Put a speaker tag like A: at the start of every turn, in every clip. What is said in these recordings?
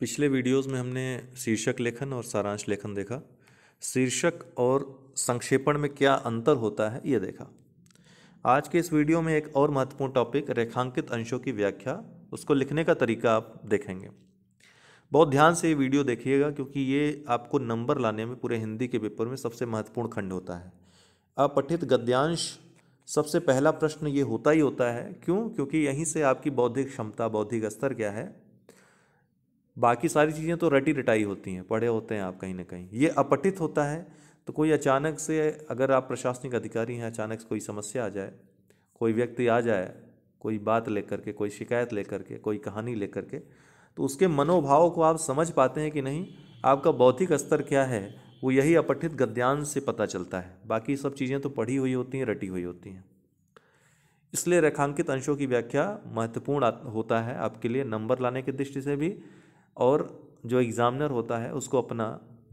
A: पिछले वीडियोस में हमने शीर्षक लेखन और सारांश लेखन देखा शीर्षक और संक्षेपण में क्या अंतर होता है ये देखा आज के इस वीडियो में एक और महत्वपूर्ण टॉपिक रेखांकित अंशों की व्याख्या उसको लिखने का तरीका आप देखेंगे बहुत ध्यान से ये वीडियो देखिएगा क्योंकि ये आपको नंबर लाने में पूरे हिंदी के पेपर में सबसे महत्वपूर्ण खंड होता है अपठित गद्यांश सबसे पहला प्रश्न ये होता ही होता है क्यों क्योंकि यहीं से आपकी बौद्धिक क्षमता बौद्धिक स्तर क्या है बाकी सारी चीज़ें तो रटी रटाई होती हैं पढ़े होते हैं आप कहीं ना कहीं ये अपठित होता है तो कोई अचानक से अगर आप प्रशासनिक अधिकारी हैं अचानक से कोई समस्या आ जाए कोई व्यक्ति आ जाए कोई बात लेकर के कोई शिकायत लेकर के कोई कहानी लेकर के तो उसके मनोभाव को आप समझ पाते हैं कि नहीं आपका बौद्धिक स्तर क्या है वो यही अपठित गद्यांश से पता चलता है बाकी सब चीज़ें तो पढ़ी हुई होती हैं रटी हुई होती हैं इसलिए रेखांकित अंशों की व्याख्या महत्वपूर्ण होता है आपके लिए नंबर लाने की दृष्टि से भी और जो एग्ज़ामिनर होता है उसको अपना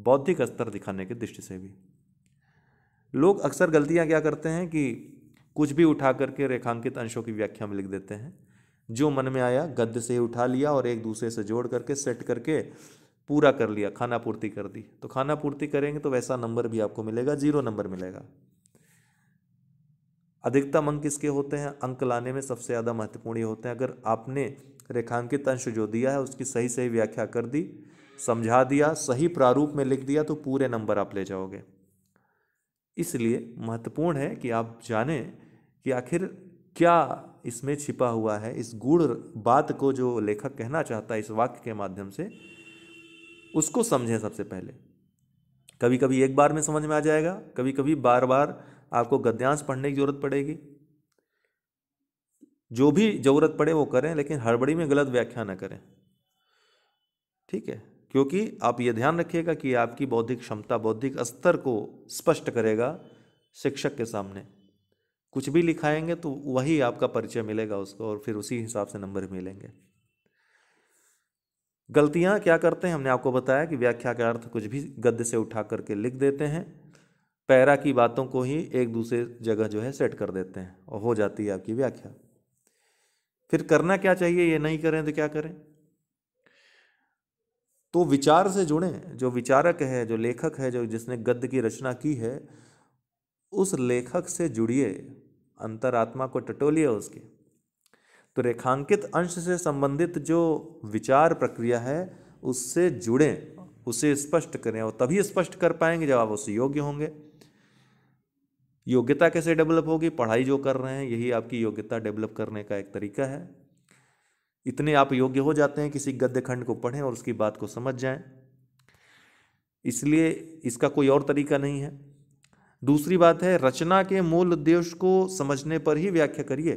A: बौद्धिक स्तर दिखाने की दृष्टि से भी लोग अक्सर गलतियां क्या करते हैं कि कुछ भी उठा करके रेखांकित अंशों की व्याख्या में लिख देते हैं जो मन में आया गद्य से ही उठा लिया और एक दूसरे से जोड़ करके सेट करके पूरा कर लिया खाना पूर्ति कर दी तो खाना पूर्ति करेंगे तो वैसा नंबर भी आपको मिलेगा जीरो नंबर मिलेगा अधिकतम अंक किसके होते हैं अंक लाने में सबसे ज़्यादा महत्वपूर्ण होते हैं अगर आपने रेखांकित अंश जो दिया है उसकी सही सही व्याख्या कर दी समझा दिया सही प्रारूप में लिख दिया तो पूरे नंबर आप ले जाओगे इसलिए महत्वपूर्ण है कि आप जानें कि आखिर क्या इसमें छिपा हुआ है इस गूढ़ बात को जो लेखक कहना चाहता है इस वाक्य के माध्यम से उसको समझें सबसे पहले कभी कभी एक बार में समझ में आ जाएगा कभी कभी बार बार आपको गद्यांश पढ़ने की ज़रूरत पड़ेगी जो भी ज़रूरत पड़े वो करें लेकिन हड़बड़ी में गलत व्याख्या ना करें ठीक है क्योंकि आप ये ध्यान रखिएगा कि आपकी बौद्धिक क्षमता बौद्धिक स्तर को स्पष्ट करेगा शिक्षक के सामने कुछ भी लिखाएंगे तो वही आपका परिचय मिलेगा उसको और फिर उसी हिसाब से नंबर मिलेंगे गलतियां क्या करते हैं हमने आपको बताया कि व्याख्या का अर्थ कुछ भी गद्य से उठा करके लिख देते हैं पैरा की बातों को ही एक दूसरे जगह जो है सेट कर देते हैं और हो जाती है आपकी व्याख्या फिर करना क्या चाहिए ये नहीं करें तो क्या करें तो विचार से जुड़ें जो विचारक है जो लेखक है जो जिसने गद्य की रचना की है उस लेखक से जुड़िए अंतरात्मा को टटोलिए उसके तो रेखांकित अंश से संबंधित जो विचार प्रक्रिया है उससे जुड़ें उसे स्पष्ट करें और तभी स्पष्ट कर पाएंगे जब आप उससे योग्य होंगे योग्यता कैसे डेवलप होगी पढ़ाई जो कर रहे हैं यही आपकी योग्यता डेवलप करने का एक तरीका है इतने आप योग्य हो जाते हैं किसी गद्य खंड को पढ़ें और उसकी बात को समझ जाएं इसलिए इसका कोई और तरीका नहीं है दूसरी बात है रचना के मूल उद्देश्य को समझने पर ही व्याख्या करिए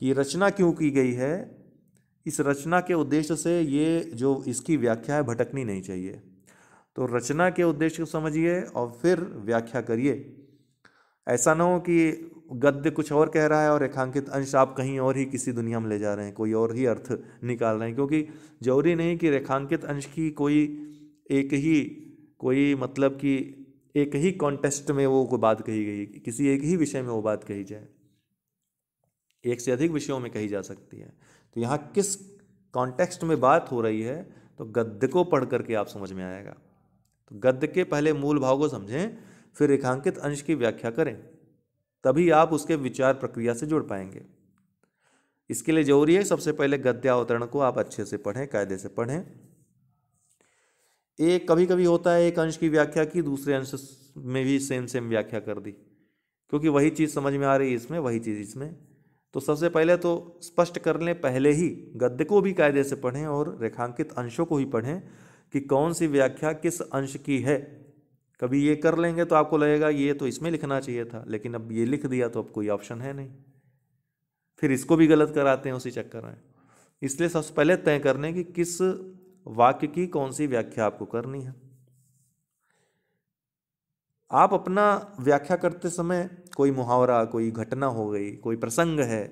A: कि रचना क्यों की गई है इस रचना के उद्देश्य से ये जो इसकी व्याख्या है भटकनी नहीं चाहिए तो रचना के उद्देश्य को समझिए और फिर व्याख्या करिए ऐसा ना हो कि गद्य कुछ और कह रहा है और रेखांकित अंश आप कहीं और ही किसी दुनिया में ले जा रहे हैं कोई और ही अर्थ निकाल रहे हैं क्योंकि जरूरी नहीं कि रेखांकित अंश की कोई एक ही कोई मतलब कि एक ही कॉन्टेस्ट में वो कोई बात कही गई किसी एक ही विषय में वो बात कही जाए एक से अधिक विषयों में कही जा सकती है तो यहाँ किस कॉन्टेक्स्ट में बात हो रही है तो गद्य को पढ़ करके आप समझ में आएगा तो गद्य के पहले मूल भाव को समझें फिर रेखांकित अंश की व्याख्या करें तभी आप उसके विचार प्रक्रिया से जुड़ पाएंगे इसके लिए जरूरी है सबसे पहले गद्यावतरण को आप अच्छे से पढ़ें कायदे से पढ़ें एक कभी कभी होता है एक अंश की व्याख्या की दूसरे अंश में भी सेम सेम व्याख्या कर दी क्योंकि वही चीज़ समझ में आ रही है इसमें वही चीज़ इसमें तो सबसे पहले तो स्पष्ट कर लें पहले ही गद्य को भी कायदे से पढ़ें और रेखांकित अंशों को ही पढ़ें कि कौन सी व्याख्या किस अंश की है कभी ये कर लेंगे तो आपको लगेगा ये तो इसमें लिखना चाहिए था लेकिन अब ये लिख दिया तो अब कोई ऑप्शन है नहीं फिर इसको भी गलत कराते हैं उसी चक्कर में इसलिए सबसे पहले तय करने कि किस वाक्य की कौन सी व्याख्या आपको करनी है आप अपना व्याख्या करते समय कोई मुहावरा कोई घटना हो गई कोई प्रसंग है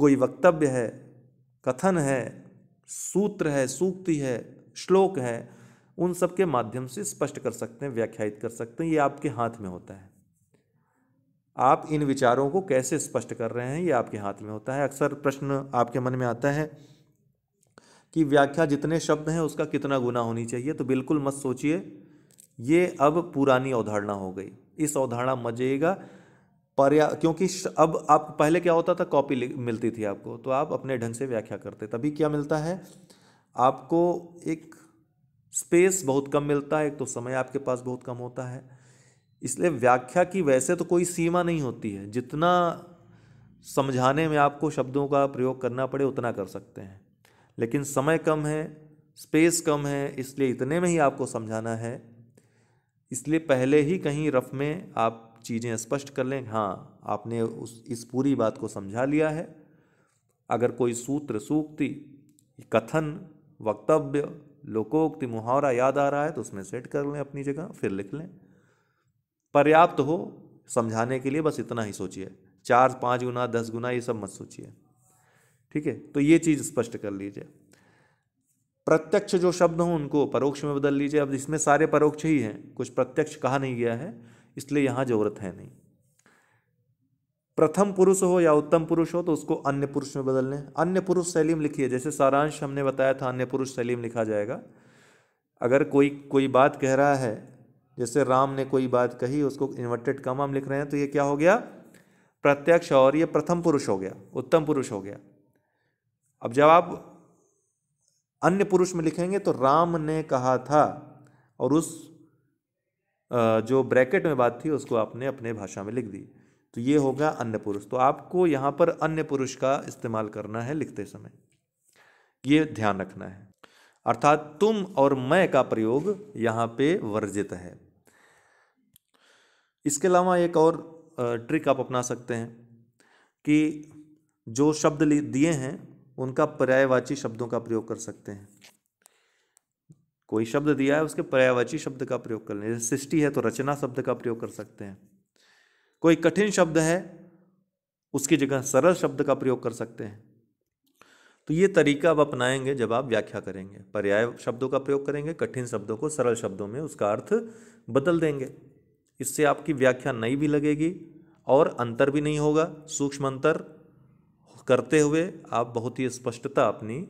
A: कोई वक्तव्य है कथन है सूत्र है सूक्ति है श्लोक है उन सब के माध्यम से स्पष्ट कर सकते हैं व्याख्यात कर सकते हैं ये आपके हाथ में होता है आप इन विचारों को कैसे स्पष्ट कर रहे हैं ये आपके हाथ में होता है अक्सर प्रश्न आपके मन में आता है कि व्याख्या जितने शब्द हैं उसका कितना गुना होनी चाहिए तो बिल्कुल मत सोचिए ये अब पुरानी अवधारणा हो गई इस अवधारणा मजेगा पर्या क्योंकि अब आप पहले क्या होता था कॉपी मिलती थी आपको तो आप अपने ढंग से व्याख्या करते तभी क्या मिलता है आपको एक स्पेस बहुत कम मिलता है एक तो समय आपके पास बहुत कम होता है इसलिए व्याख्या की वैसे तो कोई सीमा नहीं होती है जितना समझाने में आपको शब्दों का प्रयोग करना पड़े उतना कर सकते हैं लेकिन समय कम है स्पेस कम है इसलिए इतने में ही आपको समझाना है इसलिए पहले ही कहीं रफ में आप चीज़ें स्पष्ट कर लें हाँ आपने उस इस पूरी बात को समझा लिया है अगर कोई सूत्र सूक्ति कथन वक्तव्य लोकोक्ति मुहावरा याद आ रहा है तो उसमें सेट कर लें अपनी जगह फिर लिख लें पर्याप्त हो समझाने के लिए बस इतना ही सोचिए चार पाँच गुना दस गुना ये सब मत सोचिए ठीक है तो ये चीज़ स्पष्ट कर लीजिए प्रत्यक्ष जो शब्द हों उनको परोक्ष में बदल लीजिए अब इसमें सारे परोक्ष ही हैं कुछ प्रत्यक्ष कहा नहीं गया है इसलिए यहाँ ज़रूरत है नहीं प्रथम पुरुष हो या उत्तम पुरुष हो तो उसको अन्य पुरुष में बदल लें अन्य पुरुष सलीम लिखिए जैसे सारांश हमने बताया था अन्य पुरुष सलीम लिखा जाएगा अगर कोई कोई बात कह रहा है जैसे राम ने कोई बात कही उसको इन्वर्टेड कम हम लिख रहे हैं तो ये क्या हो गया प्रत्यक्ष और ये प्रथम पुरुष हो गया उत्तम पुरुष हो गया अब जब आप अन्य पुरुष में लिखेंगे तो राम ने कहा था और उस जो ब्रैकेट में बात थी उसको आपने अपने भाषा में लिख दी तो ये होगा अन्य पुरुष तो आपको यहाँ पर अन्य पुरुष का इस्तेमाल करना है लिखते समय ये ध्यान रखना है अर्थात तुम और मैं का प्रयोग यहाँ पे वर्जित है इसके अलावा एक और ट्रिक आप अपना सकते हैं कि जो शब्द दिए हैं उनका पर्यायवाची शब्दों का प्रयोग कर सकते हैं कोई शब्द दिया है उसके पर्यायवाची शब्द का प्रयोग कर लें जैसे सृष्टि है तो रचना शब्द का प्रयोग कर सकते हैं कोई कठिन शब्द है उसकी जगह सरल शब्द का प्रयोग कर सकते हैं तो ये तरीका आप अपनाएंगे जब आप व्याख्या करेंगे पर्याय शब्दों का प्रयोग करेंगे कठिन शब्दों को सरल शब्दों में उसका अर्थ बदल देंगे इससे आपकी व्याख्या नई भी लगेगी और अंतर भी नहीं होगा सूक्ष्म अंतर करते हुए आप बहुत ही स्पष्टता अपनी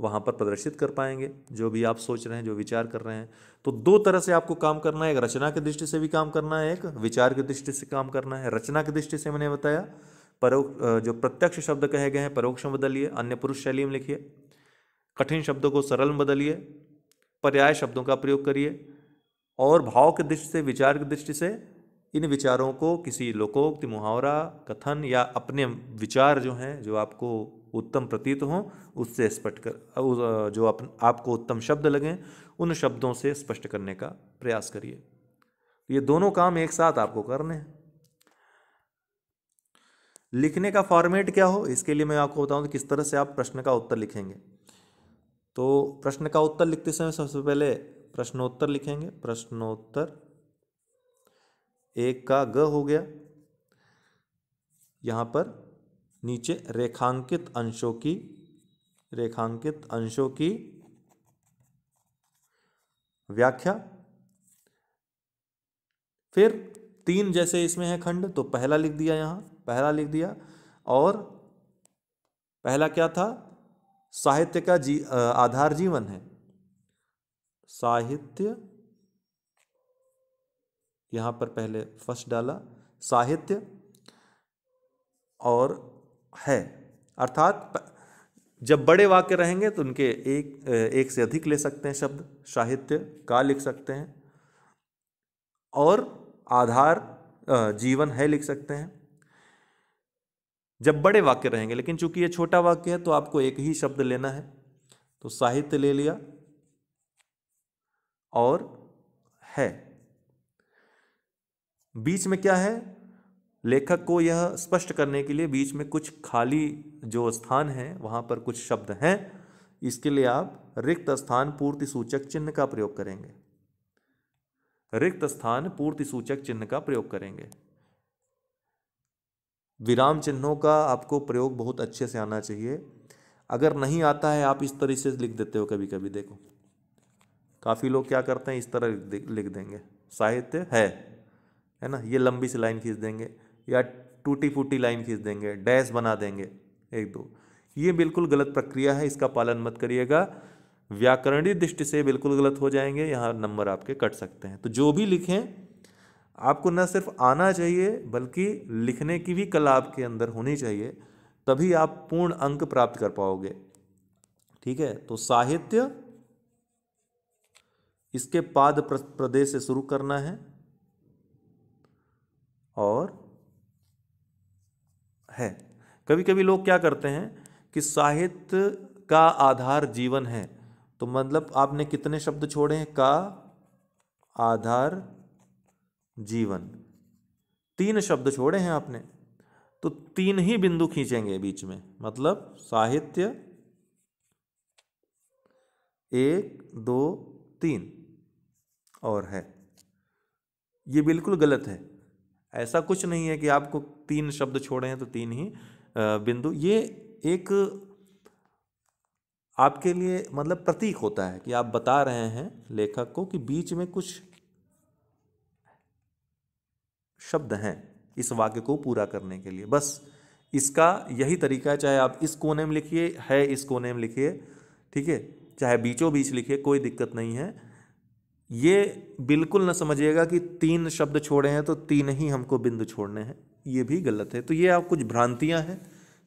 A: वहाँ पर प्रदर्शित कर पाएंगे जो भी आप सोच रहे हैं जो विचार कर रहे हैं तो दो तरह से आपको काम करना है एक रचना की दृष्टि से भी काम करना है एक विचार की दृष्टि से काम करना है रचना की दृष्टि से मैंने बताया परोक्ष जो प्रत्यक्ष शब्द कहे गए हैं परोक्ष में बदलिए अन्य पुरुष शैली में लिखिए कठिन शब्दों को सरल में बदलिए पर्याय शब्दों का प्रयोग करिए और भाव की दृष्टि से विचार की दृष्टि से इन विचारों को किसी लोकोक्ति मुहावरा कथन या अपने विचार जो हैं जो आपको उत्तम प्रतीत हों उससे स्पष्ट कर जो आप, आपको उत्तम शब्द लगें उन शब्दों से स्पष्ट करने का प्रयास करिए ये दोनों काम एक साथ आपको करने हैं लिखने का फॉर्मेट क्या हो इसके लिए मैं आपको बताऊं किस तरह से आप प्रश्न का उत्तर लिखेंगे तो प्रश्न का उत्तर लिखते समय सबसे पहले प्रश्नोत्तर लिखेंगे प्रश्नोत्तर एक का ग हो गया यहां पर नीचे रेखांकित अंशों की रेखांकित अंशों की व्याख्या फिर तीन जैसे इसमें है खंड तो पहला लिख दिया यहां पहला लिख दिया और पहला क्या था साहित्य का जी आधार जीवन है साहित्य यहां पर पहले फर्स्ट डाला साहित्य और है अर्थात जब बड़े वाक्य रहेंगे तो उनके एक एक से अधिक ले सकते हैं शब्द साहित्य का लिख सकते हैं और आधार जीवन है लिख सकते हैं जब बड़े वाक्य रहेंगे लेकिन चूंकि ये छोटा वाक्य है तो आपको एक ही शब्द लेना है तो साहित्य ले लिया और है बीच में क्या है लेखक को यह स्पष्ट करने के लिए बीच में कुछ खाली जो स्थान है वहाँ पर कुछ शब्द हैं इसके लिए आप रिक्त स्थान पूर्ति सूचक चिन्ह का प्रयोग करेंगे रिक्त स्थान पूर्ति सूचक चिन्ह का प्रयोग करेंगे विराम चिन्हों का आपको प्रयोग बहुत अच्छे से आना चाहिए अगर नहीं आता है आप इस तरह से लिख देते हो कभी कभी देखो काफ़ी लोग क्या करते हैं इस तरह लिख देंगे साहित्य है है ना ये लंबी सी लाइन खींच देंगे या टूटी फूटी लाइन खींच देंगे डैश बना देंगे एक दो ये बिल्कुल गलत प्रक्रिया है इसका पालन मत करिएगा व्याकरणी दृष्टि से बिल्कुल गलत हो जाएंगे यहाँ नंबर आपके कट सकते हैं तो जो भी लिखें आपको न सिर्फ आना चाहिए बल्कि लिखने की भी कला आपके अंदर होनी चाहिए तभी आप पूर्ण अंक प्राप्त कर पाओगे ठीक है तो साहित्य इसके पाद प्रदेश से शुरू करना है और है कभी कभी लोग क्या करते हैं कि साहित्य का आधार जीवन है तो मतलब आपने कितने शब्द छोड़े हैं का आधार जीवन तीन शब्द छोड़े हैं आपने तो तीन ही बिंदु खींचेंगे बीच में मतलब साहित्य एक दो तीन और है ये बिल्कुल गलत है ऐसा कुछ नहीं है कि आपको तीन शब्द छोड़े हैं तो तीन ही बिंदु ये एक आपके लिए मतलब प्रतीक होता है कि आप बता रहे हैं लेखक को कि बीच में कुछ शब्द हैं इस वाक्य को पूरा करने के लिए बस इसका यही तरीका है चाहे आप इस कोने में लिखिए है इस कोने में लिखिए ठीक है चाहे बीचों बीच लिखिए कोई दिक्कत नहीं है ये बिल्कुल ना समझिएगा कि तीन शब्द छोड़े हैं तो तीन ही हमको बिंदु छोड़ने हैं ये भी गलत है तो ये आप कुछ भ्रांतियाँ हैं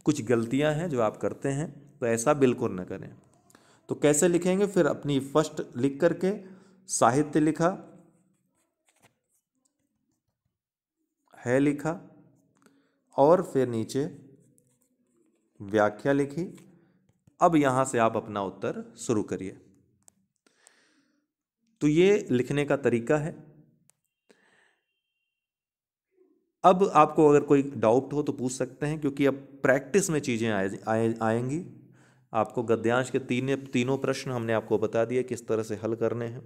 A: कुछ गलतियाँ हैं जो आप करते हैं तो ऐसा बिल्कुल ना करें तो कैसे लिखेंगे फिर अपनी फर्स्ट लिख करके साहित्य लिखा है लिखा और फिर नीचे व्याख्या लिखी अब यहाँ से आप अपना उत्तर शुरू करिए तो ये लिखने का तरीका है अब आपको अगर कोई डाउट हो तो पूछ सकते हैं क्योंकि अब प्रैक्टिस में चीज़ें आए, आए आएंगी आपको गद्यांश के तीन तीनों प्रश्न हमने आपको बता दिए किस तरह से हल करने हैं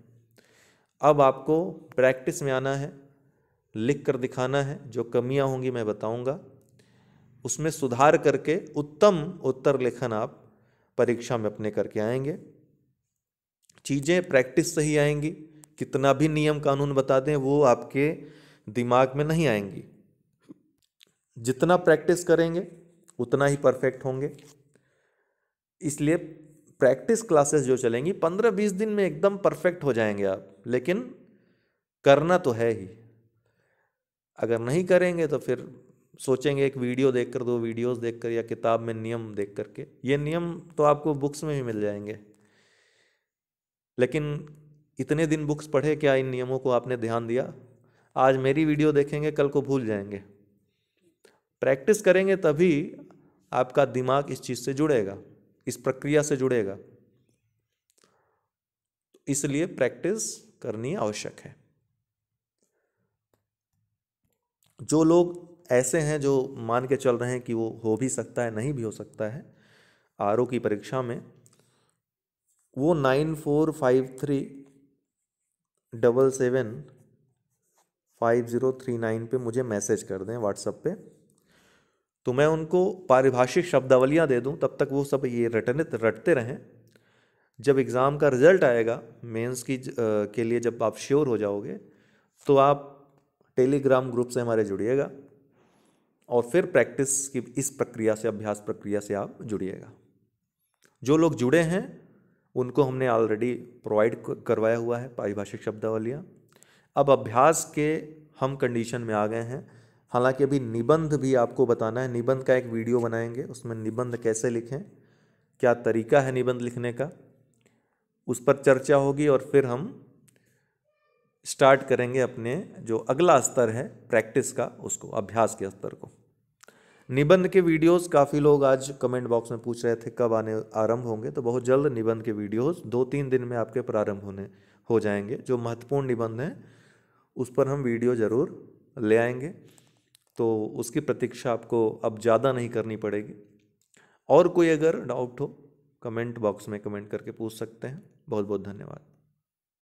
A: अब आपको प्रैक्टिस में आना है लिख कर दिखाना है जो कमियां होंगी मैं बताऊंगा उसमें सुधार करके उत्तम उत्तर लेखन आप परीक्षा में अपने करके आएंगे चीज़ें प्रैक्टिस से ही आएंगी कितना भी नियम कानून बता दें वो आपके दिमाग में नहीं आएंगी जितना प्रैक्टिस करेंगे उतना ही परफेक्ट होंगे इसलिए प्रैक्टिस क्लासेस जो चलेंगी पंद्रह बीस दिन में एकदम परफेक्ट हो जाएंगे आप लेकिन करना तो है ही अगर नहीं करेंगे तो फिर सोचेंगे एक वीडियो देख कर दो वीडियोस देख कर या किताब में नियम देख करके ये नियम तो आपको बुक्स में भी मिल जाएंगे लेकिन इतने दिन बुक्स पढ़े क्या इन नियमों को आपने ध्यान दिया आज मेरी वीडियो देखेंगे कल को भूल जाएंगे प्रैक्टिस करेंगे तभी आपका दिमाग इस चीज़ से जुड़ेगा इस प्रक्रिया से जुड़ेगा इसलिए प्रैक्टिस करनी आवश्यक है जो लोग ऐसे हैं जो मान के चल रहे हैं कि वो हो भी सकता है नहीं भी हो सकता है आर की परीक्षा में वो nine four five three double seven five zero three nine पर मुझे मैसेज कर दें व्हाट्सएप पे तो मैं उनको पारिभाषिक शब्दावलियाँ दे दूँ तब तक वो सब ये रटने रटते रहें जब एग्ज़ाम का रिज़ल्ट आएगा मेंस की ज, आ, के लिए जब आप श्योर हो जाओगे तो आप टेलीग्राम ग्रुप से हमारे जुड़िएगा और फिर प्रैक्टिस की इस प्रक्रिया से अभ्यास प्रक्रिया से आप जुड़िएगा जो लोग जुड़े हैं उनको हमने ऑलरेडी प्रोवाइड करवाया हुआ है पारिभाषिक शब्दावलियाँ अब अभ्यास के हम कंडीशन में आ गए हैं हालांकि अभी निबंध भी आपको बताना है निबंध का एक वीडियो बनाएंगे उसमें निबंध कैसे लिखें क्या तरीका है निबंध लिखने का उस पर चर्चा होगी और फिर हम स्टार्ट करेंगे अपने जो अगला स्तर है प्रैक्टिस का उसको अभ्यास के स्तर को निबंध के वीडियोस काफ़ी लोग आज कमेंट बॉक्स में पूछ रहे थे कब आने आरंभ होंगे तो बहुत जल्द निबंध के वीडियोस दो तीन दिन में आपके प्रारंभ होने हो जाएंगे जो महत्वपूर्ण निबंध हैं उस पर हम वीडियो ज़रूर ले आएंगे तो उसकी प्रतीक्षा आपको अब ज़्यादा नहीं करनी पड़ेगी और कोई अगर डाउट हो कमेंट बॉक्स में कमेंट करके पूछ सकते हैं बहुत बहुत धन्यवाद